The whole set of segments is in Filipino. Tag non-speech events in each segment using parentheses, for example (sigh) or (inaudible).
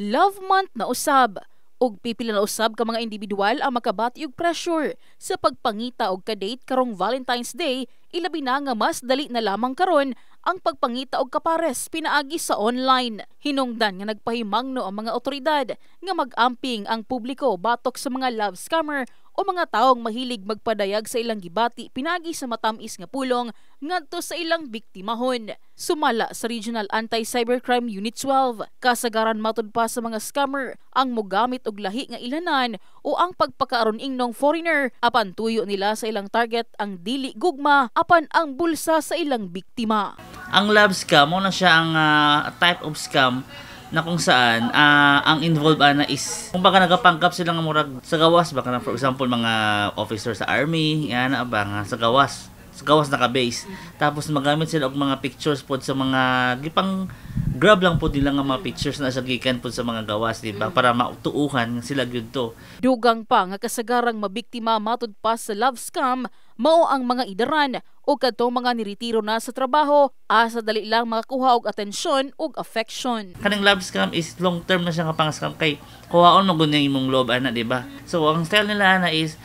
Love month na usab ug pipila na usab ka mga individual ang makabati og pressure sa pagpangita og kadate karong Valentine's Day ilabi na nga mas dali na lamang karon ang pagpangita og kapares pinaagi sa online. Hinungdan nga nagpahimangno ang mga otoridad nga mag-amping ang publiko batok sa mga love scammer o mga taong mahilig magpadayag sa ilang gibati pinagi sa matamis nga pulong ngadto sa ilang biktimahon. Sumala sa Regional Anti-Cybercrime Unit 12, kasagaran matod pa sa mga scammer ang mogamit og lahi nga ilanan o ang pagpakaaron ingnong foreigner apan tuyo nila sa ilang target ang dili gugma apan ang bulsa sa ilang biktima. Ang love scam mo na siya ang uh, type of scam na kung saan uh, ang involved ana ah, is kung baka nagapangkap sila nga murag sa gawas baka na for example mga officer sa army yan ba nga sa gawas sa gawas naka-base tapos magamit sila og mga pictures pod sa mga gipang grab lang po nila nga mga pictures na sa gikan po sa mga gawas, di ba? Para mautuuhan sila yun to. Dugang pa nga kasagarang mabiktima matod pa sa love scam, mao ang mga idaran o kadtong mga niretiro na sa trabaho asa dali lang makakuha og atensyon ug affection. Kaning love scam is long term na siya nga pang scam kay kuhaon mo gud imong love ana di ba? So ang style nila ana is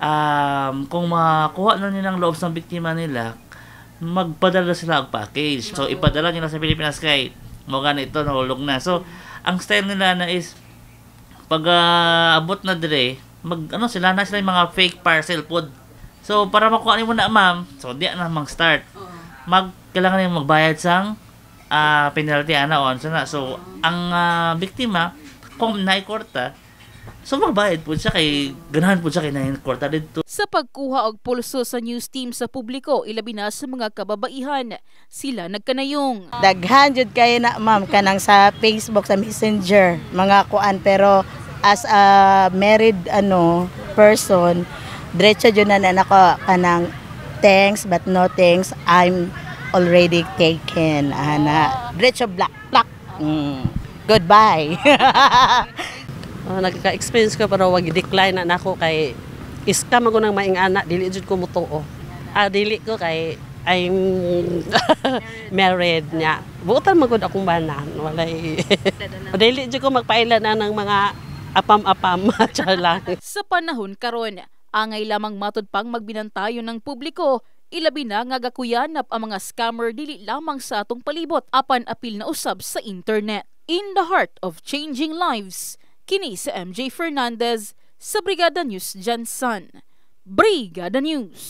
um, kung makuha na nila ang loob sa biktima nila magpadala sila og package. So ipadala nila sa Pilipinas kay mo ganito nahulog na. So ang style nila na is pag uh, abot na dire mag ano sila na sila yung mga fake parcel pod So, para makuha nimo na ma'am, so di na mag-start. Mag kailangan nimo magbayad sang uh, penalty anaon. Ah, so, na, so ang uh, biktima kung naikorta, So magbayad po siya kay ganahan po siya kay nahin kwarta dito. Sa pagkuha og pulso sa news team sa publiko, ilabi na sa mga kababaihan, sila nagkanayong. Daghan jud kay na ma'am kanang sa Facebook sa Messenger mga kuan pero as a married ano person Diretso dyan na na ako kanang thanks but no thanks. I'm already taken. Ana. Diretso black. Black. Mm. Goodbye. oh, (laughs) nagka-experience ko pero wag decline na nako kay iskam ako ng maing dili jud ko mutuo. Ah dili ko kay I'm (laughs) married niya. Buutan magod akong banan. Walay. (laughs) dili jud ko magpailan na ng mga apam-apam. Char lang. Sa panahon karon, Angay lamang matod pang magbinantayo ng publiko, ilabi na nga gakuyanap ang mga scammer dili lamang sa atong palibot apan apil na usab sa internet. In the heart of changing lives, kini sa MJ Fernandez sa Brigada News Jansan. Brigada News.